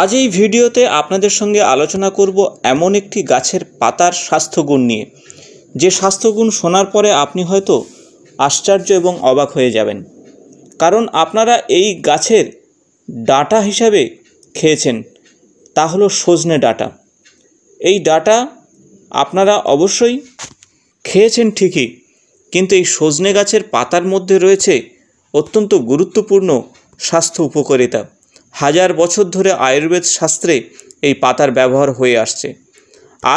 আজ এই ভিডিওতে আপনাদের সঙ্গে আলোচনা করব এমন একটি গাছের পাতার স্বাস্থ্যগুণ নিয়ে যে স্বাস্থ্যগুণ শোনার পরে আপনি হয়তো আশ্চর্য এবং অবাক হয়ে যাবেন কারণ আপনারা এই গাছের ডাটা হিসাবে খেয়েছেন তা হলো সজনে ডাটা এই ডাটা আপনারা অবশ্যই খেয়েছেন ঠিকই কিন্তু এই সজনে গাছের পাতার মধ্যে রয়েছে অত্যন্ত গুরুত্বপূর্ণ স্বাস্থ্য উপকারিতা হাজার বছর ধরে আয়ুর্বেদ শাস্ত্রে এই পাতার ব্যবহার হয়ে আসছে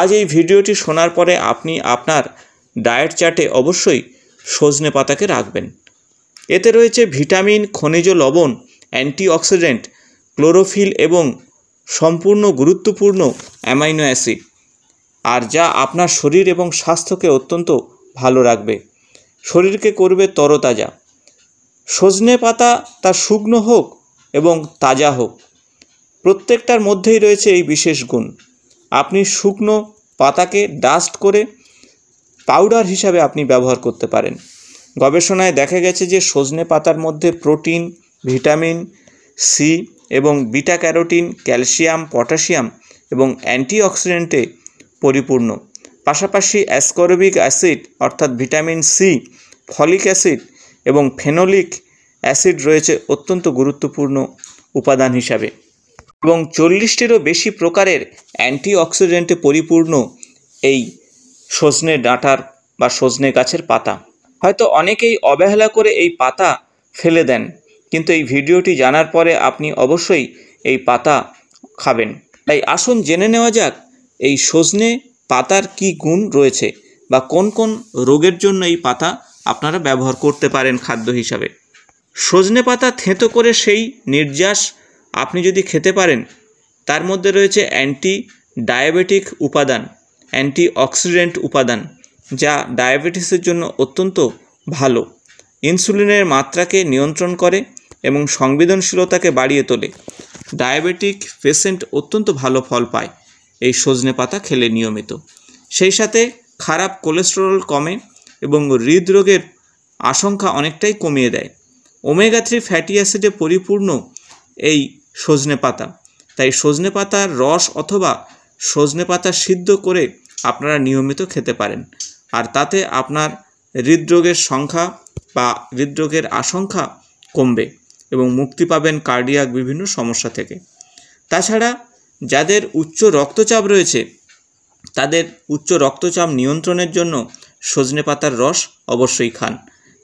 আজ এই ভিডিওটি শোনার পরে আপনি আপনার ডায়েট চার্টে অবশ্যই সজনে পাতাকে রাখবেন এতে রয়েছে ভিটামিন খনিজ লবণ অ্যান্টিঅক্সিডেন্ট ক্লোরোফিল এবং সম্পূর্ণ গুরুত্বপূর্ণ অ্যামাইনো অ্যাসিড আর যা আপনার শরীর এবং স্বাস্থ্যকে অত্যন্ত ভালো রাখবে শরীরকে করবে তরতাজা সজনে পাতা তা শুকনো হোক এবং তাজা হোক প্রত্যেকটার মধ্যেই রয়েছে এই বিশেষ গুণ আপনি শুকনো পাতাকে ডাস্ট করে পাউডার হিসাবে আপনি ব্যবহার করতে পারেন গবেষণায় দেখা গেছে যে সজনে পাতার মধ্যে প্রোটিন ভিটামিন সি এবং বিটা ক্যারোটিন ক্যালসিয়াম পটাশিয়াম এবং অ্যান্টিঅক্সিডেন্টে পরিপূর্ণ পাশাপাশি অ্যাসকোরবিক অ্যাসিড অর্থাৎ ভিটামিন সি ফলিক অ্যাসিড এবং ফেনোলিক অ্যাসিড রয়েছে অত্যন্ত গুরুত্বপূর্ণ উপাদান হিসাবে এবং চল্লিশটিরও বেশি প্রকারের অ্যান্টি অক্সিডেন্টে পরিপূর্ণ এই সজনে ডাঁটার বা সজনে গাছের পাতা হয়তো অনেকেই অবহেলা করে এই পাতা ফেলে দেন কিন্তু এই ভিডিওটি জানার পরে আপনি অবশ্যই এই পাতা খাবেন তাই আসুন জেনে নেওয়া যাক এই সজনে পাতার কি গুণ রয়েছে বা কোন কোন রোগের জন্য এই পাতা আপনারা ব্যবহার করতে পারেন খাদ্য হিসাবে সজনে পাতা থেঁতো করে সেই নির্যাস আপনি যদি খেতে পারেন তার মধ্যে রয়েছে অ্যান্টি ডায়াবেটিক উপাদান অ্যান্টি অক্সিডেন্ট উপাদান যা ডায়াবেটিসের জন্য অত্যন্ত ভালো ইনসুলিনের মাত্রাকে নিয়ন্ত্রণ করে এবং সংবেদনশীলতাকে বাড়িয়ে তোলে ডায়াবেটিক পেশেন্ট অত্যন্ত ভালো ফল পায় এই সজনে পাতা খেলে নিয়মিত সেই সাথে খারাপ কোলেস্টেরল কমে এবং হৃদরোগের আশঙ্কা অনেকটাই কমিয়ে দেয় ওমেগা থ্রি ফ্যাটি অ্যাসিডে পরিপূর্ণ এই সজনে পাতা তাই সজনে পাতার রস অথবা সজনে পাতা সিদ্ধ করে আপনারা নিয়মিত খেতে পারেন আর তাতে আপনার হৃদরোগের সংখ্যা বা হৃদরোগের আশঙ্কা কমবে এবং মুক্তি পাবেন কার্ডিয়াক বিভিন্ন সমস্যা থেকে তাছাড়া যাদের উচ্চ রক্তচাপ রয়েছে তাদের উচ্চ রক্তচাপ নিয়ন্ত্রণের জন্য সজনে পাতার রস অবশ্যই খান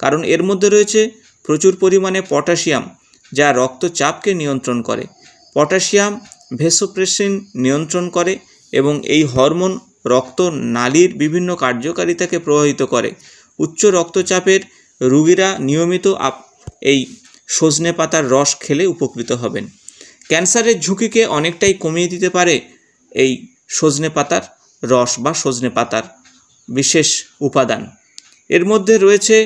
কারণ এর মধ্যে রয়েছে প্রচুর পরিমাণে পটাশিয়াম যা রক্তচাপকে নিয়ন্ত্রণ করে পটাশিয়াম ভেসোপ্রেসিন নিয়ন্ত্রণ করে এবং এই হরমোন রক্ত নালীর বিভিন্ন কার্যকারিতাকে প্রভাবিত করে উচ্চ রক্তচাপের রুগীরা নিয়মিত এই সজনে পাতার রস খেলে উপকৃত হবেন ক্যান্সারের ঝুঁকিকে অনেকটাই কমিয়ে দিতে পারে এই সজনে পাতার রস বা সজনে পাতার বিশেষ উপাদান এর মধ্যে রয়েছে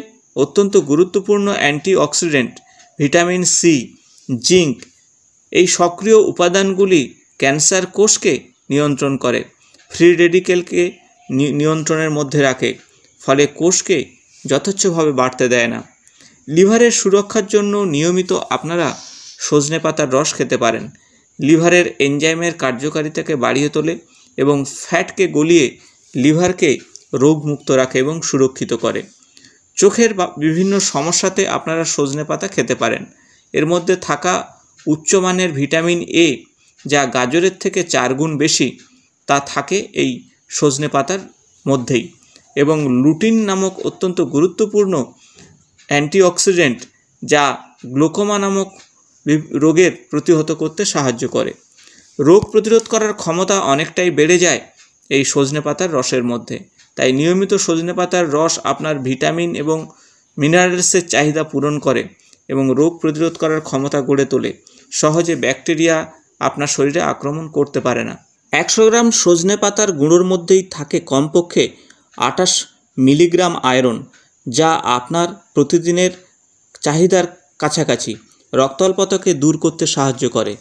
অত্যন্ত গুরুত্বপূর্ণ অ্যান্টিঅক্সিডেন্ট ভিটামিন সি জিঙ্ক এই সক্রিয় উপাদানগুলি ক্যান্সার কোষকে নিয়ন্ত্রণ করে ফ্রি রেডিকেলকে নিয়ন্ত্রণের মধ্যে রাখে ফলে কোষকে যথেচ্ছভাবে বাড়তে দেয় না লিভারের সুরক্ষার জন্য নিয়মিত আপনারা সজনে পাতার রস খেতে পারেন লিভারের এনজাইমের কার্যকারিতাকে বাড়িয়ে তোলে এবং ফ্যাটকে গলিয়ে লিভারকে রোগমুক্ত রাখে এবং সুরক্ষিত করে চোখের বিভিন্ন সমস্যাতে আপনারা সজনে পাতা খেতে পারেন এর মধ্যে থাকা উচ্চমানের ভিটামিন এ যা গাজরের থেকে চার গুণ বেশি তা থাকে এই সজনে পাতার মধ্যেই এবং লুটিন নামক অত্যন্ত গুরুত্বপূর্ণ অ্যান্টিঅক্সিডেন্ট যা গ্লোকোমা নামক রোগের প্রতিহত করতে সাহায্য করে রোগ প্রতিরোধ করার ক্ষমতা অনেকটাই বেড়ে যায় এই সজনে পাতার রসের মধ্যে তাই নিয়মিত সজনে পাতার রস আপনার ভিটামিন এবং মিনারেলসের চাহিদা পূরণ করে এবং রোগ প্রতিরোধ করার ক্ষমতা গড়ে তোলে সহজে ব্যাকটেরিয়া আপনার শরীরে আক্রমণ করতে পারে না একশো গ্রাম সজনে পাতার গুঁড়োর মধ্যেই থাকে কমপক্ষে আঠাশ মিলিগ্রাম আয়রন যা আপনার প্রতিদিনের চাহিদার কাছাকাছি রক্তল্পতাকে দূর করতে সাহায্য করে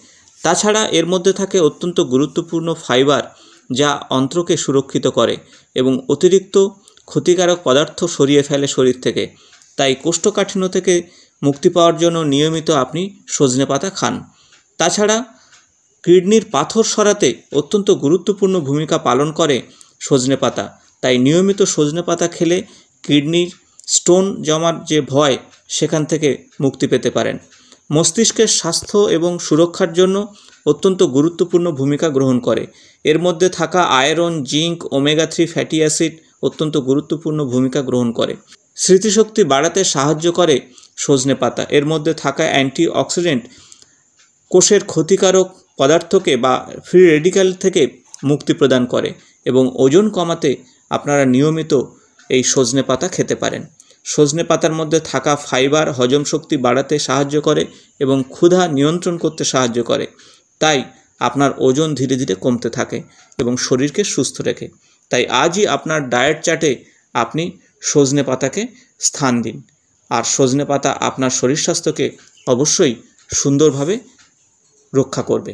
তাছাড়া এর মধ্যে থাকে অত্যন্ত গুরুত্বপূর্ণ ফাইবার যা অন্ত্রকে সুরক্ষিত করে এবং অতিরিক্ত ক্ষতিকারক পদার্থ সরিয়ে ফেলে শরীর থেকে তাই কোষ্ঠকাঠিন্য থেকে মুক্তি পাওয়ার জন্য নিয়মিত আপনি সজনে পাতা খান তাছাড়া কিডনির পাথর সরাতে অত্যন্ত গুরুত্বপূর্ণ ভূমিকা পালন করে সজনে পাতা তাই নিয়মিত সজনে পাতা খেলে কিডনির স্টোন জমার যে ভয় সেখান থেকে মুক্তি পেতে পারেন মস্তিষ্কের স্বাস্থ্য এবং সুরক্ষার জন্য অত্যন্ত গুরুত্বপূর্ণ ভূমিকা গ্রহণ করে এর মধ্যে থাকা iron zinc omega three fatty acid অত্যন্ত গুরুত্বপূর্ণ ভূমিকা গ্রহণ করে স্মৃতিশক্তি বাড়াতে সাহায্য করে সজনে পাতা এর মধ্যে থাকা অ্যান্টি অক্সিডেন্ট কোষের ক্ষতিকারক পদার্থকে বা ফ্রি রেডিক্যাল থেকে মুক্তি প্রদান করে এবং ওজন কমাতে আপনারা নিয়মিত এই সজনে পাতা খেতে পারেন সজনে পাতার মধ্যে থাকা ফাইবার হজম শক্তি বাড়াতে সাহায্য করে এবং ক্ষুধা নিয়ন্ত্রণ করতে সাহায্য করে তাই আপনার ওজন ধীরে ধীরে কমতে থাকে এবং শরীরকে সুস্থ রেখে তাই আজই আপনার ডায়েট চার্টে আপনি সজনে পাতাকে স্থান দিন আর সজনে পাতা আপনার শরীর স্বাস্থ্যকে অবশ্যই সুন্দরভাবে রক্ষা করবে